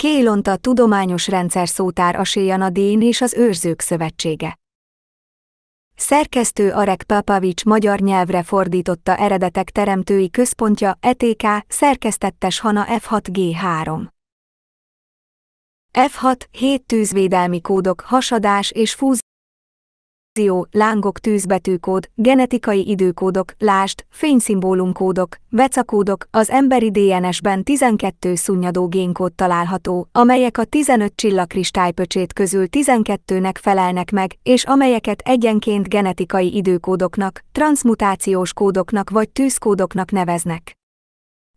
Kélonta tudományos rendszer szótár aséjan a Dén és az Őrzők Szövetsége. Szerkesztő Arek Papavics magyar nyelvre fordította eredetek teremtői központja ETK szerkesztettes Hana F6G3. F6 7 tűzvédelmi kódok hasadás és fúz dimenzió, lángok tűzbetűkód, genetikai időkódok, lást, fényszimbólumkódok, vecakódok, az emberi DNS-ben 12 szunnyadó génkód található, amelyek a 15 csillagkristálypöcsét közül 12-nek felelnek meg, és amelyeket egyenként genetikai időkódoknak, transmutációs kódoknak vagy tűzkódoknak neveznek.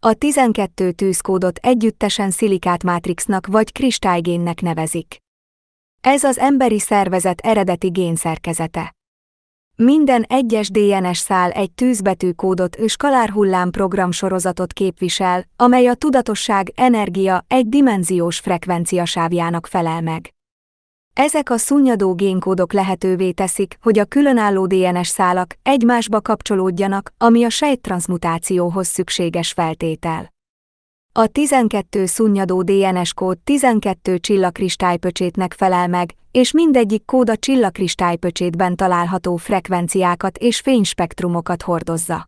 A 12 tűzkódot együttesen szilikátmátrixnak vagy kristálygénnek nevezik. Ez az emberi szervezet eredeti génszerkezete. Minden egyes DNS szál egy tűzbetű kódot, és kalárhullám sorozatot képvisel, amely a tudatosság energia egy dimenziós frekvenciasávjának felel meg. Ezek a szunnyadó génkódok lehetővé teszik, hogy a különálló DNS szálak egymásba kapcsolódjanak, ami a sejttranszmutációhoz szükséges feltétel. A 12 szunnyadó DNS kód 12 csillagkristálypöcsétnek felel meg, és mindegyik kód a csillagkristálypöcsétben található frekvenciákat és fényspektrumokat hordozza.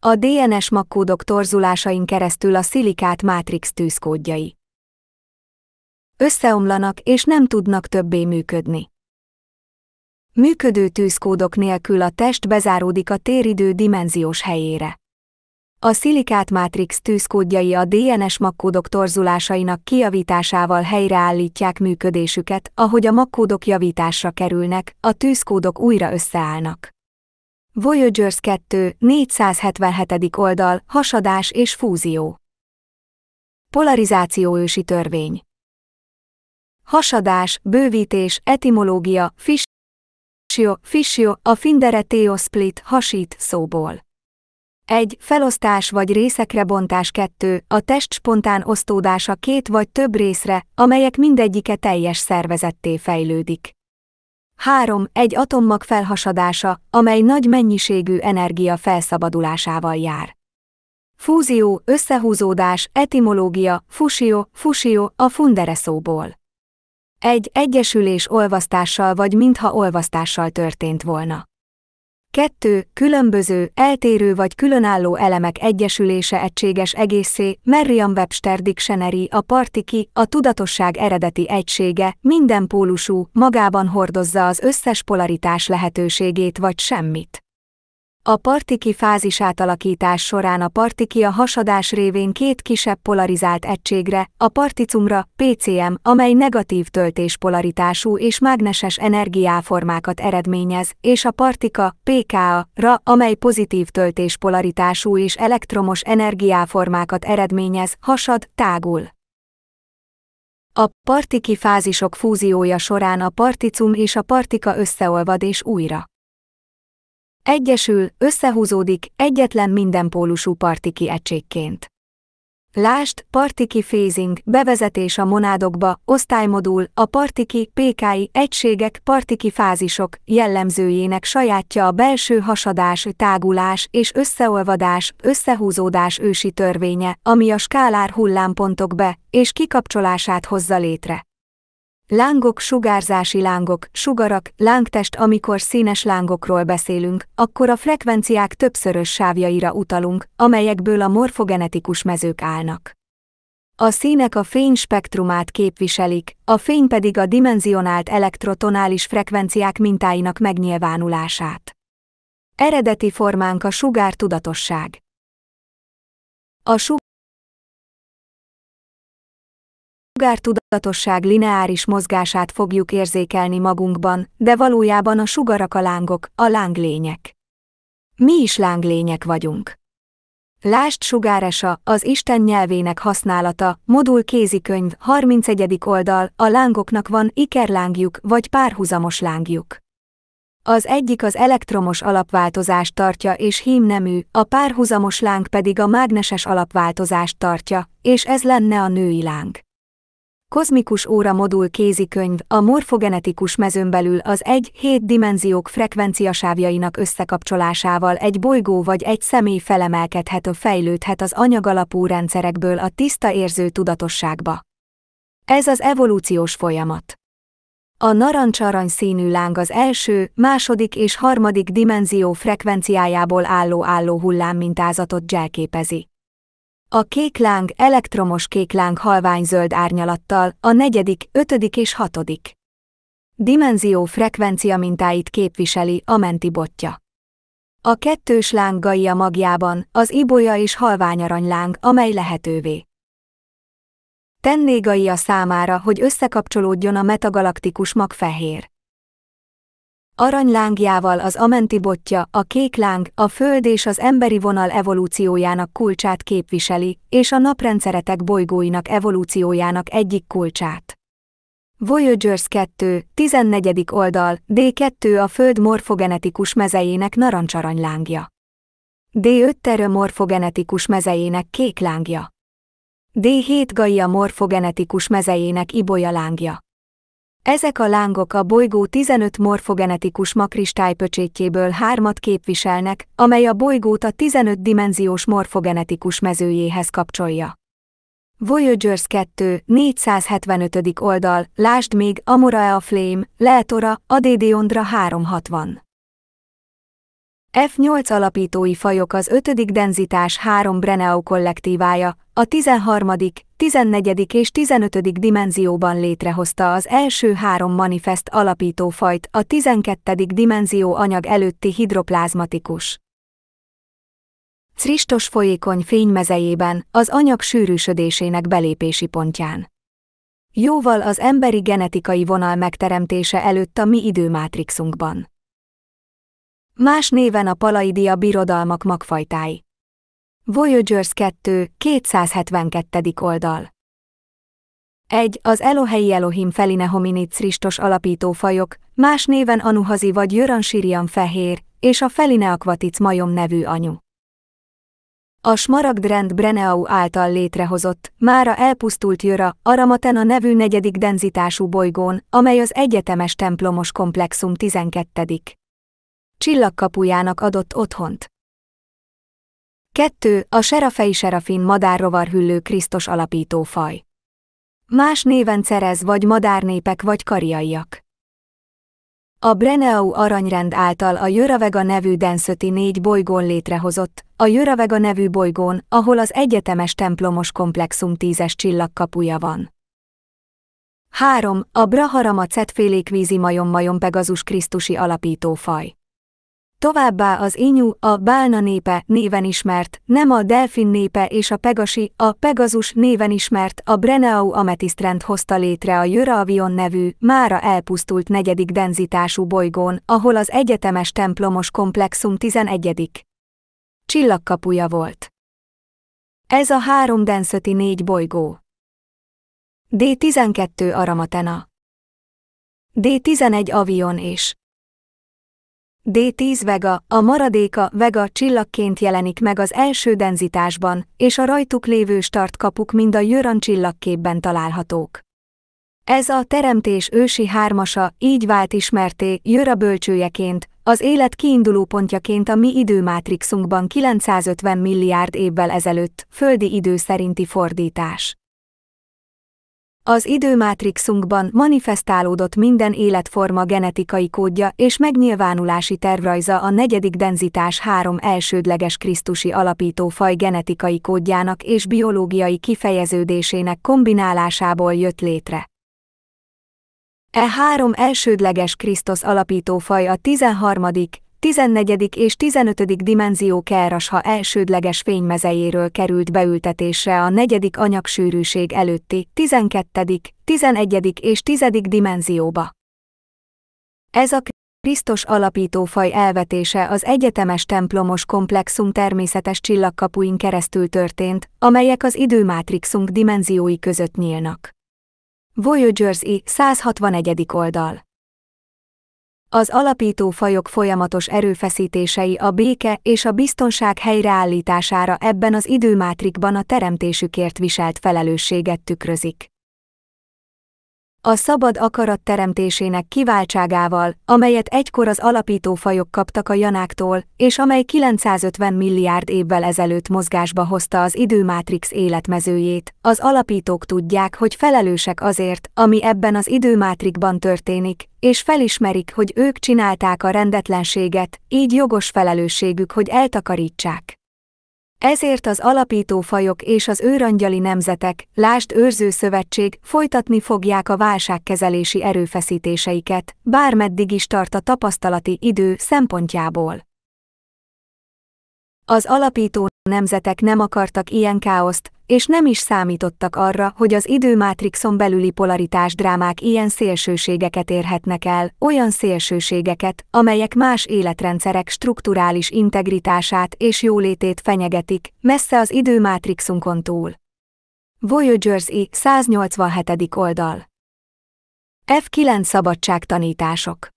A DNS makkódok torzulásain keresztül a szilikát mátrix tűzkódjai. Összeomlanak és nem tudnak többé működni. Működő tűzkódok nélkül a test bezáródik a téridő dimenziós helyére. A szilikát mátrix tűzkódjai a DNS makkódok torzulásainak kijavításával helyreállítják működésüket, ahogy a makkódok javításra kerülnek, a tűzkódok újra összeállnak. Voyagers 2, 477. oldal, hasadás és fúzió. Polarizáció ősi törvény. Hasadás, bővítés, etimológia, fissio, fissio, a teo split hasít szóból. 1. Felosztás vagy részekre bontás 2. A test spontán osztódása két vagy több részre, amelyek mindegyike teljes szervezetté fejlődik. 3. Egy atommag felhasadása, amely nagy mennyiségű energia felszabadulásával jár. Fúzió, összehúzódás, etimológia, fusió, fusió, a fundere szóból. Egy egyesülés olvasztással vagy mintha olvasztással történt volna. Kettő, különböző, eltérő vagy különálló elemek egyesülése egységes egészé, Merriam-Webster Dictionary, a partiki, a tudatosság eredeti egysége, minden pólusú, magában hordozza az összes polaritás lehetőségét vagy semmit. A partiki fázis átalakítás során a partiki a hasadás révén két kisebb polarizált egységre, a particumra, PCM, amely negatív töltéspolaritású és mágneses energiáformákat eredményez, és a partika, PKA, ra, amely pozitív töltéspolaritású és elektromos energiáformákat eredményez, hasad, tágul. A partiki fázisok fúziója során a particum és a partika összeolvad és újra Egyesül, összehúzódik, egyetlen mindenpólusú partiki egységként. Lást, partiki phasing, bevezetés a monádokba, osztálymodul, a partiki, PKI egységek, partiki fázisok jellemzőjének sajátja a belső hasadás, tágulás és összeolvadás, összehúzódás ősi törvénye, ami a skálár hullámpontok be és kikapcsolását hozza létre. Lángok, sugárzási lángok, sugarak, lángtest Amikor színes lángokról beszélünk, akkor a frekvenciák többszörös sávjaira utalunk, amelyekből a morfogenetikus mezők állnak. A színek a fény spektrumát képviselik, a fény pedig a dimenzionált elektrotonális frekvenciák mintáinak megnyilvánulását. Eredeti formánk a sugár tudatosság. A sug tudatosság lineáris mozgását fogjuk érzékelni magunkban, de valójában a sugarak a lángok, a lánglények. Mi is lánglények vagyunk. Lást sugáresa, az Isten nyelvének használata, modul kézikönyv, 31. oldal, a lángoknak van ikerlángjuk vagy párhuzamos lángjuk. Az egyik az elektromos alapváltozást tartja és hímnemű, a párhuzamos láng pedig a mágneses alapváltozást tartja, és ez lenne a női láng kozmikus óra modul kézikönyv, a morfogenetikus mezőn belül az egy-hét dimenziók frekvenciasávjainak összekapcsolásával egy bolygó vagy egy személy felemelkedhet a fejlődhet az anyagalapú rendszerekből a tiszta érző tudatosságba. Ez az evolúciós folyamat. A narancsarany színű láng az első, második és harmadik dimenzió frekvenciájából álló álló hullám mintázatot jelképezi. A kék láng elektromos kék láng halványzöld árnyalattal a negyedik, ötödik és hatodik dimenzió frekvencia mintáit képviseli a menti botja. A kettős láng Gaia magjában az ibolya és halványarany láng, amely lehetővé tenné Gaia számára, hogy összekapcsolódjon a metagalaktikus magfehér Aranylángjával az amenti botja, a kék láng, a föld és az emberi vonal evolúciójának kulcsát képviseli, és a naprendszeretek bolygóinak evolúciójának egyik kulcsát. Voyagers 2, 14. oldal, D2 a Föld morfogenetikus mezejének narancsarany lángja. D5 terő morfogenetikus mezejének kék lángja. D7 Gaia morfogenetikus mezejének ibolya lángja. Ezek a lángok a bolygó 15 morfogenetikus makristálypöcsétjéből hármat képviselnek, amely a bolygót a 15 dimenziós morfogenetikus mezőjéhez kapcsolja. Voyagers 2, 475. oldal, lásd még Amora a Flame, Leetora, Adédiondra 360. F8 alapítói fajok az 5. denzitás 3 Breneau kollektívája, a 13., 14. és 15. dimenzióban létrehozta az első három manifest alapító fajt, a 12. dimenzió anyag előtti hidroplázmatikus. Cristos folyékony fénymezejében, az anyag sűrűsödésének belépési pontján. Jóval az emberi genetikai vonal megteremtése előtt a mi időmátrixunkban. Más néven a palaidia birodalmak magfajtái. Voyagers 2, 272. oldal. 1. Az Elohei Elohim feline hominid szristos alapító fajok, más néven Anuhazi vagy Jöransírian fehér, és a feline akvatic majom nevű anyu. A Smaragdrend Breneau által létrehozott, mára elpusztult Jöra, a nevű negyedik denzitású bolygón, amely az egyetemes templomos komplexum 12 csillagkapujának adott otthont. 2. A serafei serafin hüllő Krisztus alapító faj. Más néven szerez vagy madárnépek vagy kariaiak. A Breneau aranyrend által a Jöravega nevű Denszöti négy bolygón létrehozott, a Jöravega nevű bolygón, ahol az egyetemes templomos komplexum tízes csillagkapuja van. 3. A Braharama cetfélék vízi majom majom Pegazus Krisztusi alapítófaj. Továbbá az Inyu, a bálna népe néven ismert, nem a delfin népe és a pegasi, a pegazus néven ismert, a Brenau ametisztrend hozta létre a Jöravion nevű, mára elpusztult negyedik denzitású bolygón, ahol az egyetemes templomos komplexum 11. csillagkapuja volt. Ez a három denszöti négy bolygó. D12 Aramatena D11 Avion és D10 Vega, a maradéka Vega csillagként jelenik meg az első denzitásban, és a rajtuk lévő startkapuk mind a Jöran csillagképben találhatók. Ez a teremtés ősi hármasa így vált ismerté Jöra bölcsőjeként, az élet kiindulópontjaként a mi időmátrixunkban 950 milliárd évvel ezelőtt, földi idő szerinti fordítás. Az időmátrixunkban manifestálódott minden életforma genetikai kódja és megnyilvánulási tervrajza a negyedik denzitás három elsődleges krisztusi alapító faj genetikai kódjának és biológiai kifejeződésének kombinálásából jött létre. E három elsődleges Krisztus alapító faj a 13., 14. és 15. dimenzió Kerasha elsődleges fénymezejéről került beültetésre a negyedik anyagsűrűség előtti 12., 11. és 10. dimenzióba. Ez a Krisztus alapítófaj elvetése az egyetemes templomos komplexum természetes csillagkapuin keresztül történt, amelyek az időmátrixunk dimenziói között nyílnak. Voyagers I. 161. oldal az alapító fajok folyamatos erőfeszítései a béke és a biztonság helyreállítására ebben az időmátrikban a teremtésükért viselt felelősséget tükrözik a szabad akarat teremtésének kiváltságával, amelyet egykor az alapító fajok kaptak a janáktól, és amely 950 milliárd évvel ezelőtt mozgásba hozta az időmátrix életmezőjét, az alapítók tudják, hogy felelősek azért, ami ebben az időmátrikban történik, és felismerik, hogy ők csinálták a rendetlenséget, így jogos felelősségük, hogy eltakarítsák. Ezért az alapító fajok és az őrangyali nemzetek, lást őrző szövetség folytatni fogják a válságkezelési erőfeszítéseiket, bármeddig is tart a tapasztalati idő szempontjából. Az alapító nemzetek nem akartak ilyen káoszt, és nem is számítottak arra, hogy az időmátrixon belüli polaritás drámák ilyen szélsőségeket érhetnek el, olyan szélsőségeket, amelyek más életrendszerek strukturális integritását és jólétét fenyegetik, messze az időmátrixunkon túl. Voyagers I. 187. oldal F9 szabadság tanítások.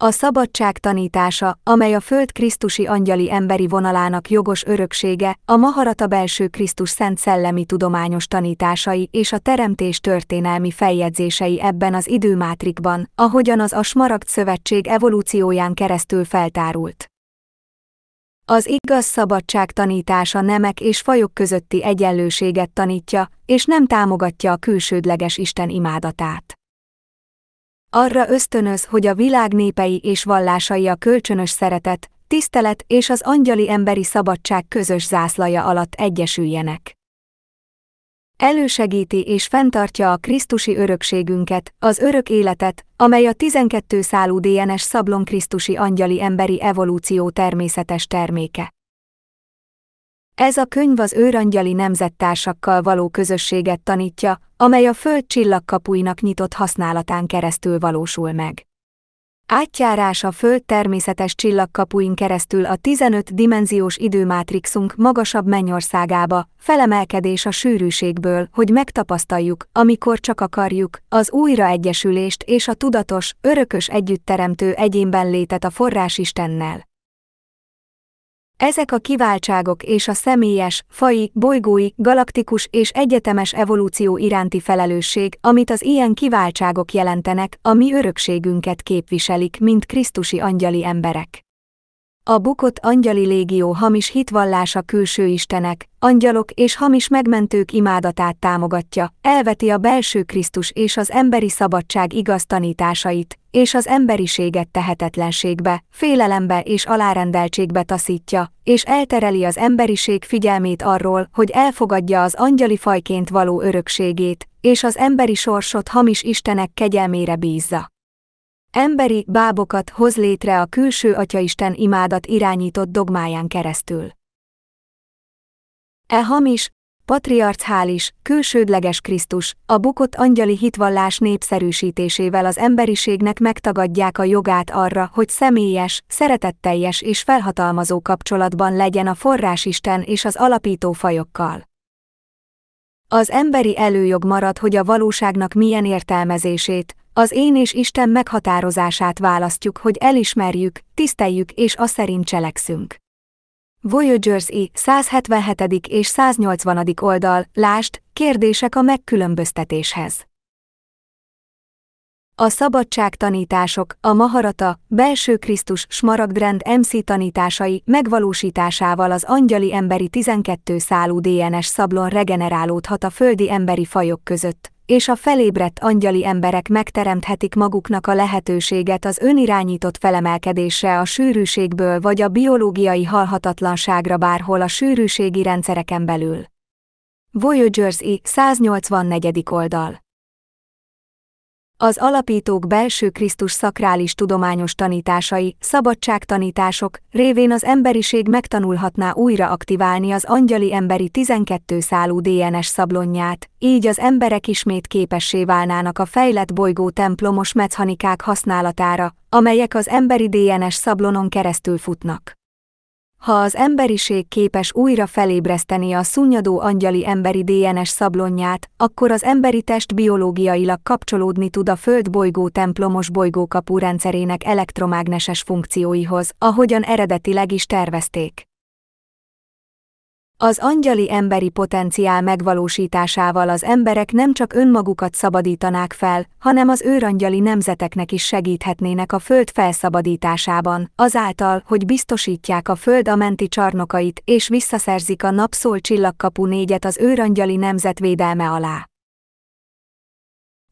A szabadság tanítása, amely a föld Krisztusi angyali emberi vonalának jogos öröksége, a Maharata belső Krisztus szent szellemi tudományos tanításai és a teremtés történelmi feljegyzései ebben az időmátrikban, ahogyan az a Smaragd Szövetség evolúcióján keresztül feltárult. Az igaz szabadság tanítása nemek és fajok közötti egyenlőséget tanítja, és nem támogatja a külsődleges Isten imádatát. Arra ösztönöz, hogy a világ népei és vallásai a kölcsönös szeretet, tisztelet és az angyali emberi szabadság közös zászlaja alatt egyesüljenek. Elősegíti és fenntartja a Krisztusi örökségünket, az örök életet, amely a 12 szálú DNS szablon Krisztusi angyali emberi evolúció természetes terméke. Ez a könyv az őrangyali nemzettársakkal való közösséget tanítja, amely a föld csillagkapuinak nyitott használatán keresztül valósul meg. Átjárás a Föld természetes csillagkapuin keresztül a 15 dimenziós időmátrixunk magasabb mennyországába, felemelkedés a sűrűségből, hogy megtapasztaljuk, amikor csak akarjuk, az újraegyesülést és a tudatos, örökös együttteremtő egyénben létet a forrásistennel. Ezek a kiváltságok és a személyes, fai, bolygói, galaktikus és egyetemes evolúció iránti felelősség, amit az ilyen kiváltságok jelentenek, a mi örökségünket képviselik, mint Krisztusi angyali emberek. A bukott angyali légió hamis hitvallása külső istenek, angyalok és hamis megmentők imádatát támogatja, elveti a belső Krisztus és az emberi szabadság igaz tanításait, és az emberiséget tehetetlenségbe, félelembe és alárendeltségbe taszítja, és eltereli az emberiség figyelmét arról, hogy elfogadja az angyali fajként való örökségét, és az emberi sorsot hamis istenek kegyelmére bízza emberi bábokat hoz létre a külső Atyaisten imádat irányított dogmáján keresztül. E hamis, patriarchális, külsődleges Krisztus, a bukott angyali hitvallás népszerűsítésével az emberiségnek megtagadják a jogát arra, hogy személyes, szeretetteljes és felhatalmazó kapcsolatban legyen a forrásisten és az alapító fajokkal. Az emberi előjog marad, hogy a valóságnak milyen értelmezését, az én és Isten meghatározását választjuk, hogy elismerjük, tiszteljük és a szerint cselekszünk. Voyagers I. 177. és 180. oldal, lást, kérdések a megkülönböztetéshez. A szabadság tanítások, a Maharata, belső Krisztus Smaragdrend MC tanításai megvalósításával az angyali emberi 12 szálú DNS szablon regenerálódhat a földi emberi fajok között, és a felébredt angyali emberek megteremthetik maguknak a lehetőséget az önirányított felemelkedésre a sűrűségből vagy a biológiai halhatatlanságra bárhol a sűrűségi rendszereken belül. Voyagers I. 184. oldal az alapítók belső Krisztus szakrális tudományos tanításai, szabadságtanítások révén az emberiség megtanulhatná újra aktiválni az angyali emberi 12 szálú DNS szablonját, így az emberek ismét képessé válnának a fejlett bolygó templomos mechanikák használatára, amelyek az emberi DNS szablonon keresztül futnak. Ha az emberiség képes újra felébreszteni a szunnyadó angyali emberi DNS szablonját, akkor az emberi test biológiailag kapcsolódni tud a Föld bolygó templomos bolygókapú rendszerének elektromágneses funkcióihoz, ahogyan eredetileg is tervezték. Az angyali emberi potenciál megvalósításával az emberek nem csak önmagukat szabadítanák fel, hanem az őrangyali nemzeteknek is segíthetnének a föld felszabadításában, azáltal, hogy biztosítják a föld a menti csarnokait és visszaszerzik a napszól csillagkapu négyet az őrangyali védelme alá.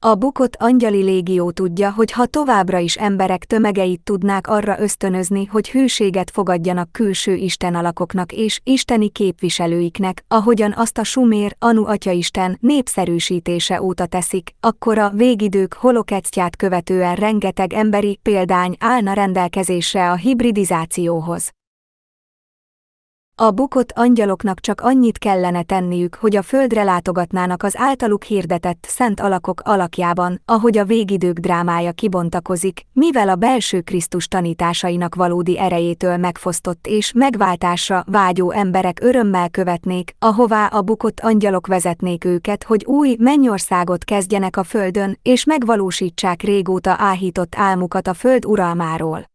A bukott angyali légió tudja, hogy ha továbbra is emberek tömegeit tudnák arra ösztönözni, hogy hűséget fogadjanak külső istenalakoknak és isteni képviselőiknek, ahogyan azt a sumér, anu atyaisten népszerűsítése óta teszik, akkor a végidők holokectját követően rengeteg emberi példány állna rendelkezésre a hibridizációhoz. A bukott angyaloknak csak annyit kellene tenniük, hogy a földre látogatnának az általuk hirdetett szent alakok alakjában, ahogy a végidők drámája kibontakozik, mivel a belső Krisztus tanításainak valódi erejétől megfosztott és megváltásra vágyó emberek örömmel követnék, ahová a bukott angyalok vezetnék őket, hogy új mennyországot kezdjenek a földön, és megvalósítsák régóta áhított álmukat a föld uralmáról.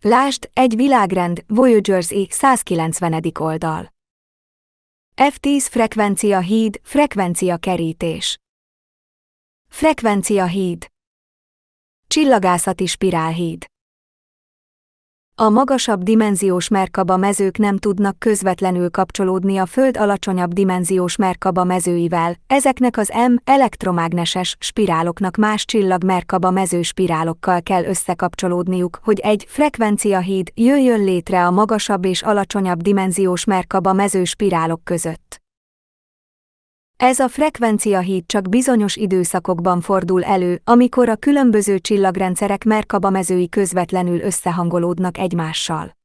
Lást, egy világrend, Voyagers E 190. oldal. F10 frekvencia híd, frekvencia kerítés. Frekvencia híd. Csillagászati spirálhíd. A magasabb dimenziós merkaba mezők nem tudnak közvetlenül kapcsolódni a Föld alacsonyabb dimenziós merkaba mezőivel, ezeknek az M elektromágneses spiráloknak más csillag merkaba mező spirálokkal kell összekapcsolódniuk, hogy egy frekvenciahíd jöjjön létre a magasabb és alacsonyabb dimenziós merkaba mező spirálok között. Ez a frekvenciahíd csak bizonyos időszakokban fordul elő, amikor a különböző csillagrendszerek Merkaba mezői közvetlenül összehangolódnak egymással.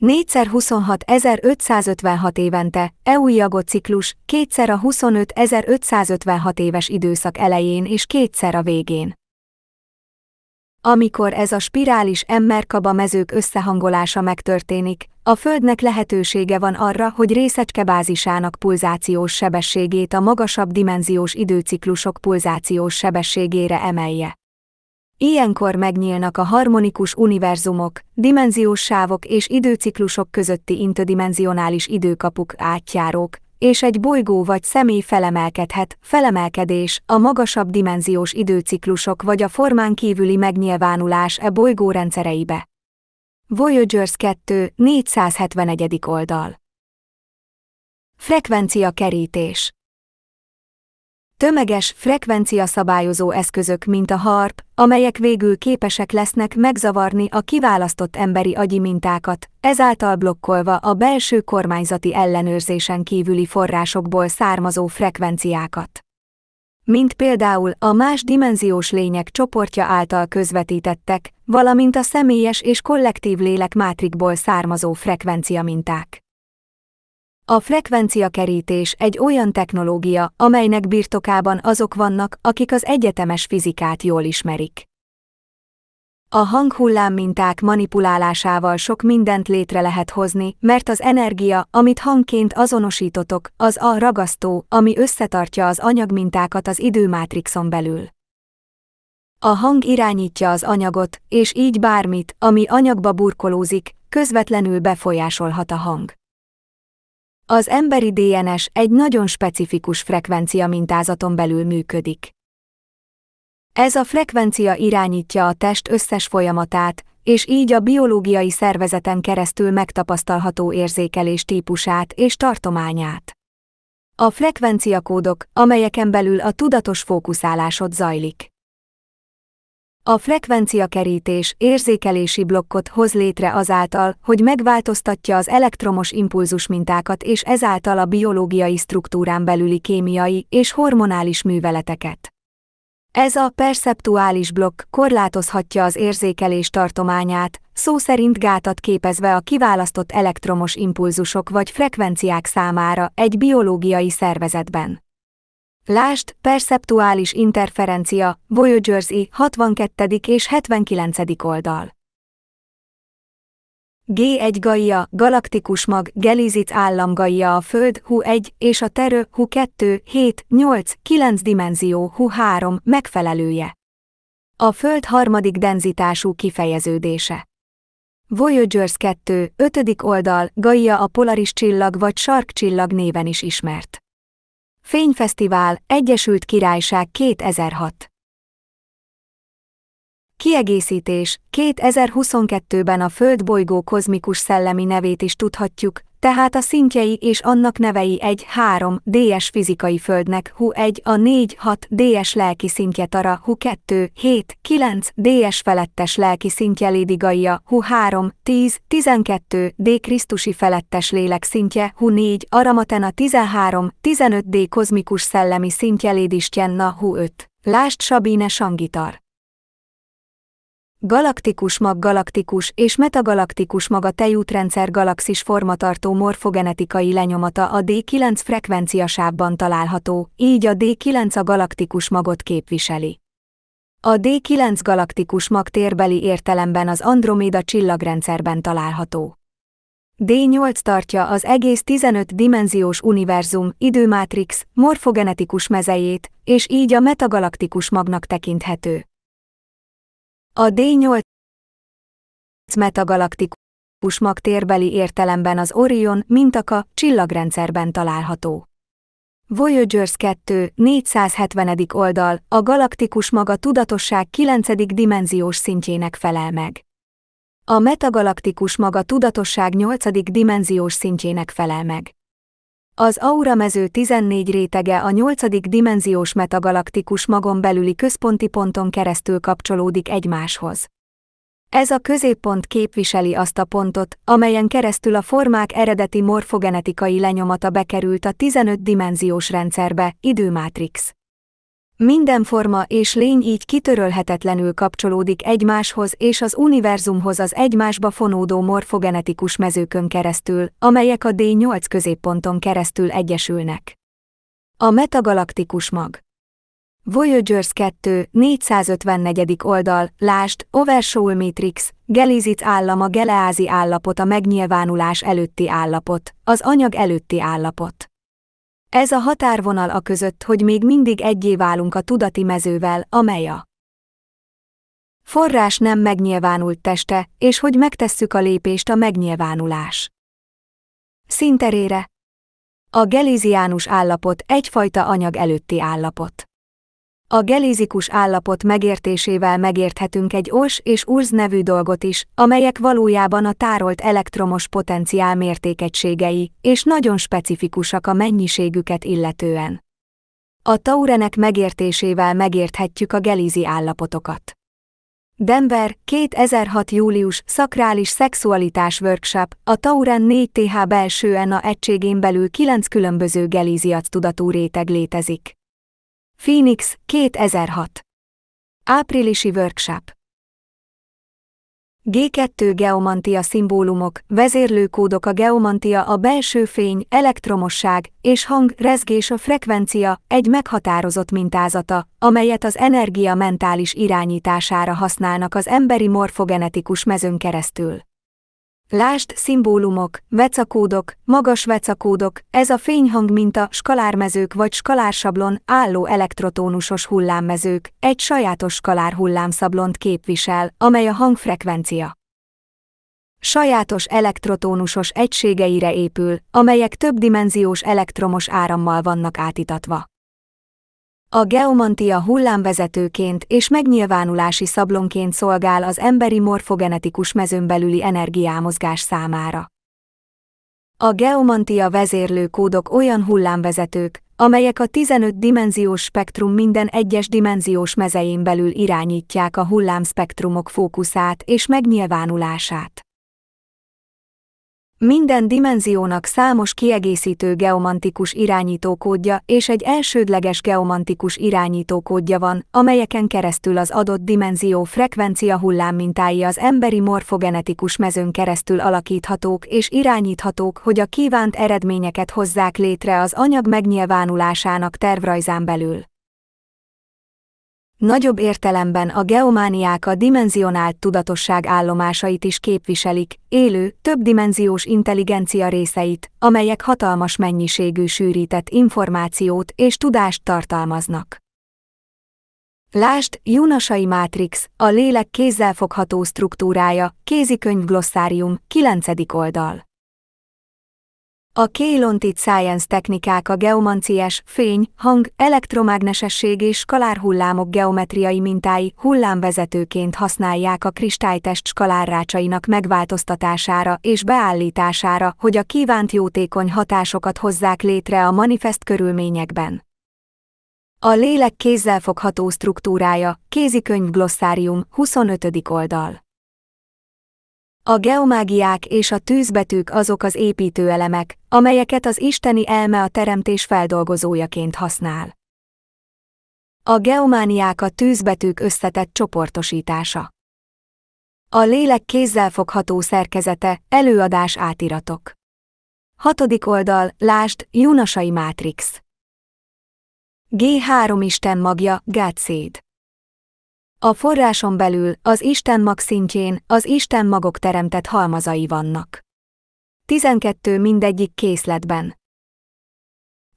4x26556 évente, Eujago ciklus, kétszer a 25556 éves időszak elején és kétszer a végén. Amikor ez a spirális emmerkaba mezők összehangolása megtörténik, a Földnek lehetősége van arra, hogy részecskebázisának pulzációs sebességét a magasabb dimenziós időciklusok pulzációs sebességére emelje. Ilyenkor megnyílnak a harmonikus univerzumok, dimenziós sávok és időciklusok közötti interdimensionális időkapuk átjárók, és egy bolygó vagy személy felemelkedhet, felemelkedés, a magasabb dimenziós időciklusok vagy a formán kívüli megnyilvánulás e bolygó rendszereibe. Voyagers 2, 471. oldal Frekvencia kerítés Tömeges, frekvenciaszabályozó eszközök, mint a harp, amelyek végül képesek lesznek megzavarni a kiválasztott emberi agyi mintákat, ezáltal blokkolva a belső kormányzati ellenőrzésen kívüli forrásokból származó frekvenciákat. Mint például a más dimenziós lények csoportja által közvetítettek, valamint a személyes és kollektív lélek mátrikból származó frekvencia minták. A frekvenciakerítés egy olyan technológia, amelynek birtokában azok vannak, akik az egyetemes fizikát jól ismerik. A hanghullám minták manipulálásával sok mindent létre lehet hozni, mert az energia, amit hangként azonosítotok, az a ragasztó, ami összetartja az anyagmintákat az időmátrixon belül. A hang irányítja az anyagot, és így bármit, ami anyagba burkolózik, közvetlenül befolyásolhat a hang. Az emberi DNS egy nagyon specifikus frekvencia mintázaton belül működik. Ez a frekvencia irányítja a test összes folyamatát, és így a biológiai szervezeten keresztül megtapasztalható érzékelés típusát és tartományát. A frekvenciakódok, amelyeken belül a tudatos fókuszálásod zajlik. A frekvenciakerítés érzékelési blokkot hoz létre azáltal, hogy megváltoztatja az elektromos impulzus mintákat és ezáltal a biológiai struktúrán belüli kémiai és hormonális műveleteket. Ez a perceptuális blokk korlátozhatja az érzékelés tartományát, szó szerint gátat képezve a kiválasztott elektromos impulzusok vagy frekvenciák számára egy biológiai szervezetben. Lást, perceptuális interferencia, Voyagers I, 62. és 79. oldal. G1 Gaia, galaktikus mag, Gelizit állam Gaia a Föld, Hu1, és a Terő, Hu2, 7, 8, 9 dimenzió, Hu3, megfelelője. A Föld harmadik denzitású kifejeződése. Voyagers 2, 5. oldal, Gaia a polaris csillag vagy sark csillag néven is ismert. Fényfesztivál, Egyesült Királyság 2006 Kiegészítés, 2022-ben a Földbolygó kozmikus szellemi nevét is tudhatjuk, tehát a szintjei és annak nevei egy 3 DS fizikai földnek, hu 1 a 4 6 DS lelki szintje tara, hu 2 7 9 DS felettes lelki szintje lédigaia, hu 3 10 12 D Krisztusi felettes lélek szintje, hu 4 Aramatena 13 15 D kozmikus szellemi szintje lédistjenna, hu 5. Lást Sabine Sangitar galaktikus mag galaktikus és metagalaktikus mag a tejútrendszer galaxis formatartó morfogenetikai lenyomata a D9 frekvenciasávban található, így a D9 a galaktikus magot képviseli. A D9 galaktikus mag térbeli értelemben az Androméda csillagrendszerben található. D8 tartja az egész 15 dimenziós univerzum, időmátrix, morfogenetikus mezejét, és így a metagalaktikus magnak tekinthető. A D8 metagalaktikus magtérbeli értelemben az Orion mintaka csillagrendszerben található. Voyagers 2, 470. oldal, a galaktikus maga tudatosság 9. dimenziós szintjének felel meg. A metagalaktikus maga tudatosság 8. dimenziós szintjének felel meg. Az aura mező 14 rétege a 8. dimenziós metagalaktikus magon belüli központi ponton keresztül kapcsolódik egymáshoz. Ez a középpont képviseli azt a pontot, amelyen keresztül a formák eredeti morfogenetikai lenyomata bekerült a 15 dimenziós rendszerbe, időmátrix. Minden forma és lény így kitörölhetetlenül kapcsolódik egymáshoz és az univerzumhoz az egymásba fonódó morfogenetikus mezőkön keresztül, amelyek a D8 középponton keresztül egyesülnek. A metagalaktikus mag Voyagers 2, 454. oldal, Lást, Overshoul Matrix, Gelizit állama Geleázi állapot a megnyilvánulás előtti állapot, az anyag előtti állapot. Ez a határvonal a között, hogy még mindig egyé válunk a tudati mezővel, amely a forrás nem megnyilvánult teste, és hogy megtesszük a lépést a megnyilvánulás szinterére. A geliziánus állapot egyfajta anyag előtti állapot. A gelézikus állapot megértésével megérthetünk egy OS és URZ nevű dolgot is, amelyek valójában a tárolt elektromos potenciál mértékegységei, és nagyon specifikusak a mennyiségüket illetően. A taurenek megértésével megérthetjük a gelízi állapotokat. Denver, 2006. július, szakrális szexualitás workshop, a Tauren 4TH belső ENA egységén belül 9 különböző gelíziac tudatú réteg létezik. Phoenix 2006. Áprilisi workshop. G2 geomantia szimbólumok, vezérlőkódok a geomantia a belső fény, elektromosság és hang, rezgés a frekvencia, egy meghatározott mintázata, amelyet az energia mentális irányítására használnak az emberi morfogenetikus mezőn keresztül. Lást, szimbólumok, vecakódok, magas vecakódok, ez a fényhang minta, skalármezők vagy skalársablon álló elektrotónusos hullámmezők, egy sajátos skalár hullámszablont képvisel, amely a hangfrekvencia. Sajátos elektrotónusos egységeire épül, amelyek többdimenziós elektromos árammal vannak átitatva. A geomantia hullámvezetőként és megnyilvánulási szablonként szolgál az emberi morfogenetikus mezőn belüli energiámozgás számára. A geomantia vezérlő kódok olyan hullámvezetők, amelyek a 15 dimenziós spektrum minden egyes dimenziós mezején belül irányítják a hullámspektrumok fókuszát és megnyilvánulását. Minden dimenziónak számos kiegészítő geomantikus irányítókódja és egy elsődleges geomantikus irányítókódja van, amelyeken keresztül az adott dimenzió frekvencia hullámmintái az emberi morfogenetikus mezőn keresztül alakíthatók és irányíthatók, hogy a kívánt eredményeket hozzák létre az anyag megnyilvánulásának tervrajzán belül. Nagyobb értelemben a geomániák a dimenzionált tudatosság állomásait is képviselik, élő, többdimenziós intelligencia részeit, amelyek hatalmas mennyiségű sűrített információt és tudást tartalmaznak. Lásd, Junasai Mátrix, a lélek kézzelfogható struktúrája, kézikönyv glossárium, 9. oldal. A Keylon-Tit Science technikák a geomanciás, fény, hang, elektromágnesesség és skalárhullámok geometriai mintái hullámvezetőként használják a kristálytest skalárrácsainak megváltoztatására és beállítására, hogy a kívánt jótékony hatásokat hozzák létre a manifest körülményekben. A lélek kézzelfogható struktúrája, kézikönyv glossárium, 25. oldal. A geomágiák és a tűzbetűk azok az építőelemek, amelyeket az isteni elme a teremtés feldolgozójaként használ. A geomániák a tűzbetűk összetett csoportosítása. A lélek kézzelfogható szerkezete, előadás átiratok. Hatodik oldal, lásd, Junasai Mátrix. G3 Isten magja, Gátszéd. A forráson belül, az Isten mag szintjén, az Isten magok teremtett halmazai vannak. 12 mindegyik készletben.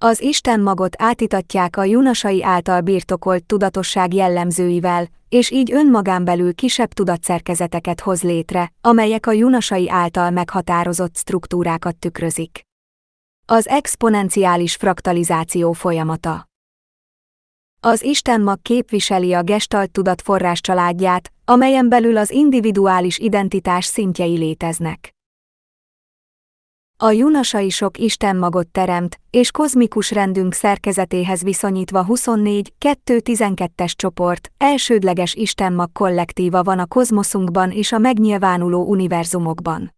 Az Isten magot átitatják a junasai által birtokolt tudatosság jellemzőivel, és így önmagán belül kisebb tudatszerkezeteket hoz létre, amelyek a junasai által meghatározott struktúrákat tükrözik. Az exponenciális fraktalizáció folyamata az Isten mag képviseli a gestalt tudatforrás családját, amelyen belül az individuális identitás szintjei léteznek. A junasai sok Isten magot teremt, és kozmikus rendünk szerkezetéhez viszonyítva 24-2-12-es csoport, elsődleges Isten mag kollektíva van a kozmoszunkban és a megnyilvánuló univerzumokban.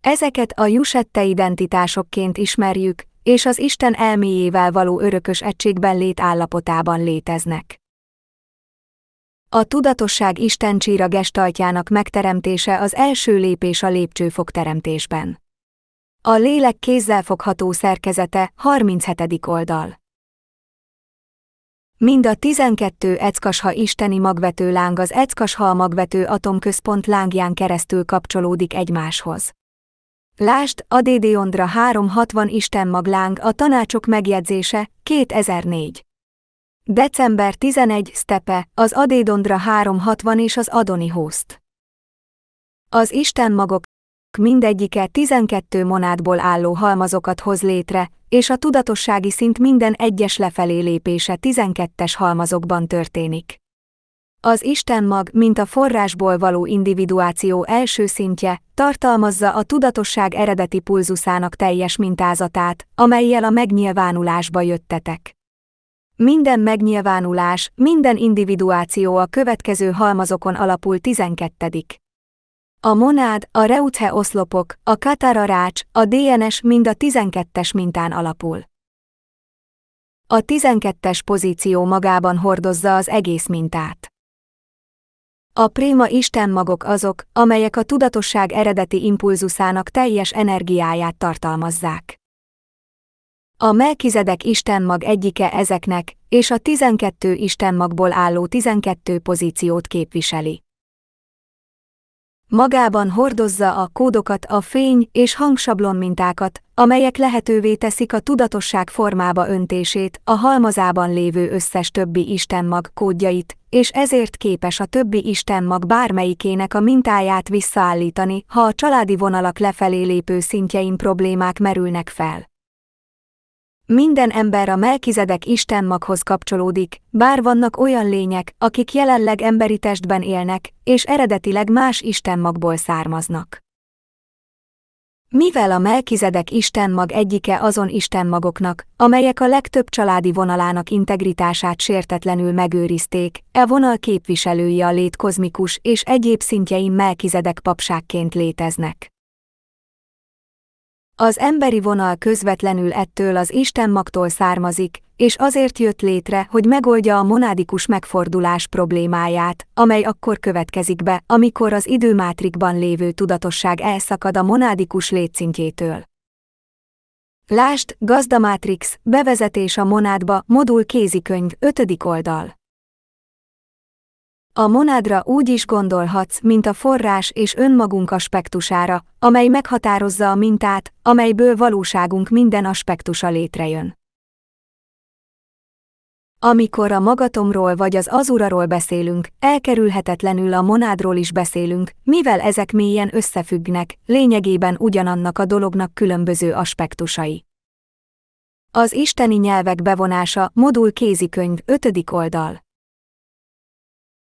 Ezeket a jusette identitásokként ismerjük, és az Isten elméjével való örökös egységben lét állapotában léteznek. A tudatosság Isten csíra gestaltjának megteremtése az első lépés a lépcsőfok teremtésben. A lélek kézzelfogható szerkezete, 37. oldal. Mind a 12 eckasha isteni magvető láng az eckasha magvető atomközpont lángján keresztül kapcsolódik egymáshoz. Lást, a DD Ondra 360 a tanácsok megjegyzése, 2004. December 11 Stepe, az Adédondra 360 és az Adoni Host. Az Istenmagok mindegyike 12 monádból álló halmazokat hoz létre, és a tudatossági szint minden egyes lefelé lépése 12-es halmazokban történik. Az Istenmag, mint a forrásból való individuáció első szintje, tartalmazza a tudatosság eredeti pulzusának teljes mintázatát, amelyel a megnyilvánulásba jöttetek. Minden megnyilvánulás, minden individuáció a következő halmazokon alapul 12. A monád, a reuthe oszlopok, a katararács, a DNS mind a 12-es mintán alapul. A 12-es pozíció magában hordozza az egész mintát. A préma istenmagok azok, amelyek a tudatosság eredeti impulzusának teljes energiáját tartalmazzák. A Melkizedek istenmag egyike ezeknek, és a 12 istenmagból álló 12 pozíciót képviseli. Magában hordozza a kódokat, a fény és hangsablon mintákat, amelyek lehetővé teszik a tudatosság formába öntését, a halmazában lévő összes többi istenmag kódjait, és ezért képes a többi istenmag bármelyikének a mintáját visszaállítani, ha a családi vonalak lefelé lépő szintjein problémák merülnek fel. Minden ember a Melkizedek Isten maghoz kapcsolódik, bár vannak olyan lények, akik jelenleg emberi testben élnek, és eredetileg más Isten magból származnak. Mivel a Melkizedek istenmag egyike azon istenmagoknak, amelyek a legtöbb családi vonalának integritását sértetlenül megőrizték, e vonal képviselői a létkozmikus és egyéb szintjein Melkizedek papságként léteznek. Az emberi vonal közvetlenül ettől az Isten magtól származik, és azért jött létre, hogy megoldja a monádikus megfordulás problémáját, amely akkor következik be, amikor az időmátrikban lévő tudatosság elszakad a monádikus létszintjétől. Lást, Matrix, bevezetés a monádba, modul kézikönyv, 5. oldal. A monádra úgy is gondolhatsz, mint a forrás és önmagunk aspektusára, amely meghatározza a mintát, amelyből valóságunk minden aspektusa létrejön. Amikor a magatomról vagy az azuraról beszélünk, elkerülhetetlenül a monádról is beszélünk, mivel ezek mélyen összefüggnek, lényegében ugyanannak a dolognak különböző aspektusai. Az isteni nyelvek bevonása, modul kézikönyv, 5. oldal.